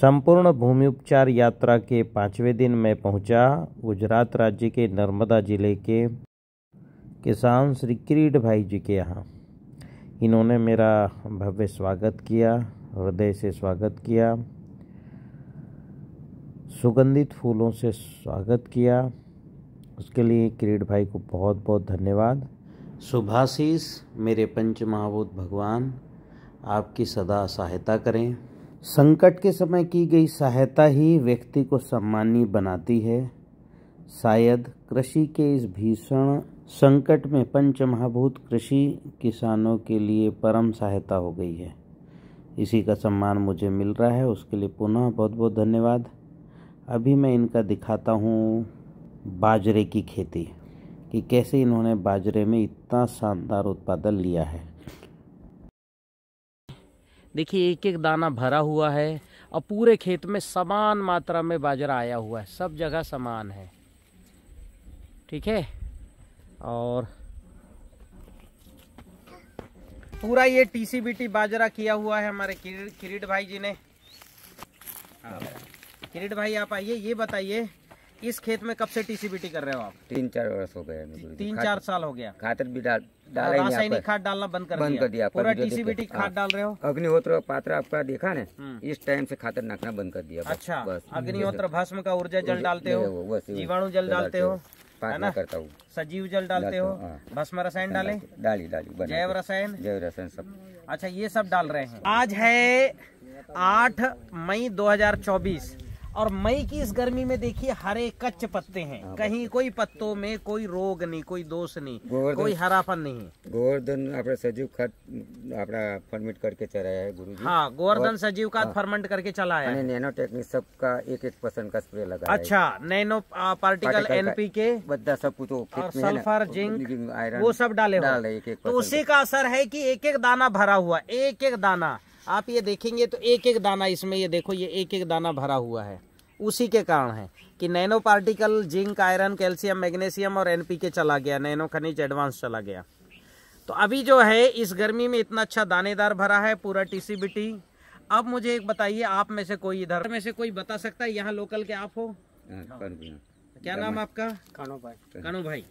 संपूर्ण भूमि उपचार यात्रा के पाँचवें दिन मैं पहुंचा गुजरात राज्य के नर्मदा जिले के किसान श्री किरीट भाई जी के यहाँ इन्होंने मेरा भव्य स्वागत किया हृदय से स्वागत किया सुगंधित फूलों से स्वागत किया उसके लिए किरीट भाई को बहुत बहुत धन्यवाद शुभाशीष मेरे पंच महाभूत भगवान आपकी सदा सहायता करें संकट के समय की गई सहायता ही व्यक्ति को सम्मानीय बनाती है शायद कृषि के इस भीषण संकट में पंचमहाभूत कृषि किसानों के लिए परम सहायता हो गई है इसी का सम्मान मुझे मिल रहा है उसके लिए पुनः बहुत बहुत धन्यवाद अभी मैं इनका दिखाता हूँ बाजरे की खेती कि कैसे इन्होंने बाजरे में इतना शानदार उत्पादन लिया है देखिए एक एक दाना भरा हुआ है और पूरे खेत में समान मात्रा में बाजरा आया हुआ है सब जगह समान है ठीक है और पूरा ये टीसीबीटी बाजरा किया हुआ है हमारे किरीट भाई जी ने हाँ। किरीट भाई आप आइए ये बताइए इस खेत में कब से टीसीबीटी कर रहे हो आप तीन चार वर्ष हो गए तो। तीन चार साल हो गया खातर भी डाल डाला रासायनिक खाद डालना बंद कर बंद कर दिया पूरा टीसीबीटी हाँ। खाद डाल रहे हो अग्निहोत्र पात्र आपका देखा ने हम्म। इस टाइम से खातर नाकना बंद कर दिया अच्छा अग्निहोत्र भस्म का ऊर्जा जल डालते हो जीवाणु जल डालते हो ना करता हूँ सजीव जल डालते हो हाँ। भस्म रसायन डाले डाली डाली जैव रसायन जैव रसायन सब अच्छा ये सब डाल रहे हैं आज है आठ मई दो और मई की इस गर्मी में देखिए हरे कच्च पत्ते हैं हाँ, कहीं तो कोई पत्तों में कोई रोग नहीं कोई दोष नहीं कोई हरापन नहीं गोवर्धन अपना सजीव खाद अपना फर्मेंट करके चलाया है गुरु हाँ गोवर्धन सजीव खाद फर्मेंट हाँ। करके चलाया है नैनो टेक्निक सबका एक एक परसेंट का स्प्रे लगा अच्छा नैनो पार्टिकल एनपी के बद्दा सब कुछ सल्फर तो जिंक वो सब डाले डाले रहे तो उसी का असर है की एक एक दाना भरा हुआ एक एक दाना आप ये देखेंगे तो एक एक दाना इसमें ये देखो ये एक एक दाना भरा हुआ है उसी के कारण है कि nano particle zinc iron calcium magnesium और एनपीके चला गया नैनो खनिज एडवांस चला गया तो अभी जो है इस गर्मी में इतना अच्छा दानेदार भरा है पूरा टीसीबीटी अब मुझे एक बताइए आप में से कोई इधर में से कोई बता सकता है यहाँ लोकल के आप हो हाँ, क्या नाम आपका कणु भाई कणु भाई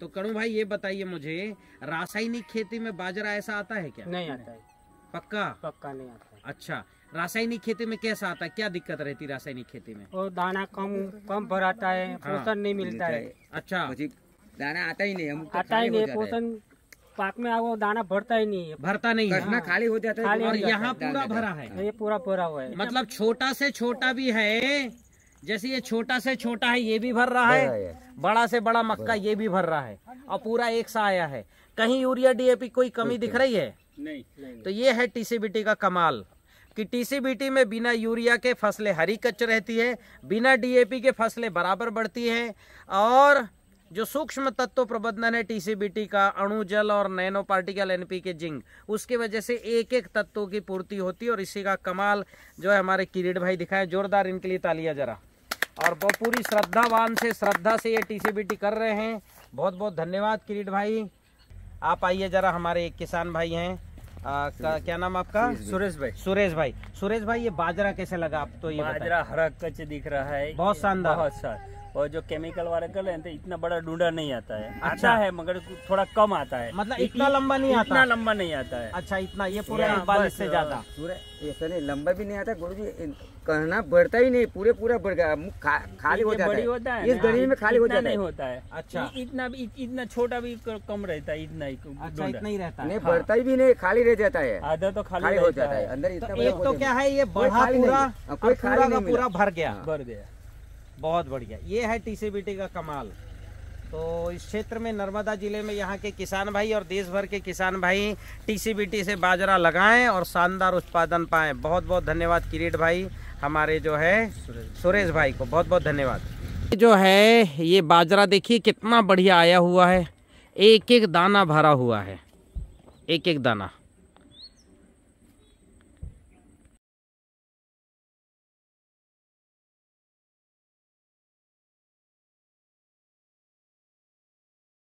तो कणु भाई ये बताइए मुझे रासायनिक खेती में बाजरा ऐसा आता है क्या नहीं आता है पक्का पक्का नहीं आता अच्छा रासायनिक खेती में कैसा आता है क्या दिक्कत रहती है रासायनिक खेती में और दाना कम कम भराता है हाँ। पोषण नहीं मिलता है अच्छा दाना आता ही नहीं हम आता ही नहीं पोषण पाक में वो दाना भरता ही नहीं है भरता नहीं है हाँ। खाली हो जाता है और यहाँ पूरा भरा है ये पूरा भरा हुआ है मतलब छोटा से छोटा भी है जैसे ये छोटा से छोटा है ये भी भर रहा है बड़ा से बड़ा मक्का ये भी भर रहा है और पूरा एक सा आया है कहीं यूरिया डीएपी कोई कमी दिख रही है नहीं, तो ये है टीसीबीटी का कमाल कि टीसीबीटी में बिना यूरिया के फसलें हरी कच्च रहती है बिना डीएपी के फसलें बराबर बढ़ती हैं और जो सूक्ष्म तत्व प्रबंधन है टीसीबीटी का अणुजल और नैनो पार्टिकल एनपी के जिंग उसकी वजह से एक एक तत्वों की पूर्ति होती है और इसी का कमाल जो है हमारे किरीट भाई दिखाए जोरदार इनके लिए तालिया जरा और वो पूरी श्रद्धावान से श्रद्धा से ये टीसीबीटी कर रहे हैं बहुत बहुत धन्यवाद किरीट भाई आप आइए जरा हमारे एक किसान भाई हैं आ, का, क्या नाम आपका सुरेश भाई सुरेश भाई सुरेश भाई ये बाजरा कैसे लगा आप तो ये बाजरा हरा कच दिख रहा है बहुत शानदार बहुत शानदार और जो केमिकल वाले कर लेते तो इतना बड़ा डूडा नहीं आता है अच्छा। आता है मगर थोड़ा कम आता है मतलब इतना लंबा नहीं आता इतना लंबा नहीं आता है अच्छा इतना ये पूरा बारिश से ज्यादा ऐसा नहीं लंबा भी नहीं आता गुरु जी कहना बढ़ता ही नहीं पूरे पूरा बढ़ गया खाली हो जाता है, होता है इस गर्मी में खाली हो जाता नहीं होता है अच्छा इतना भी इतना छोटा भी कम रहता है इतना ही अच्छा इतना ही रहता है नहीं हाँ। बढ़ता ही भी नहीं खाली रह जाता है आधा तो खाली हो जाता है अंदर इतना तो, तो क्या है ये बढ़ा पूरा हाँ, पूरा भर गया हाँ। भर गया बहुत बढ़िया ये है टीसीबीटी का कमाल तो इस क्षेत्र में नर्मदा ज़िले में यहाँ के किसान भाई और देश भर के किसान भाई टीसीबीटी से बाजरा लगाएं और शानदार उत्पादन पाएँ बहुत बहुत धन्यवाद किरीट भाई हमारे जो है सुरेश भाई को बहुत बहुत धन्यवाद जो है ये बाजरा देखिए कितना बढ़िया आया हुआ है एक एक दाना भरा हुआ है एक एक दाना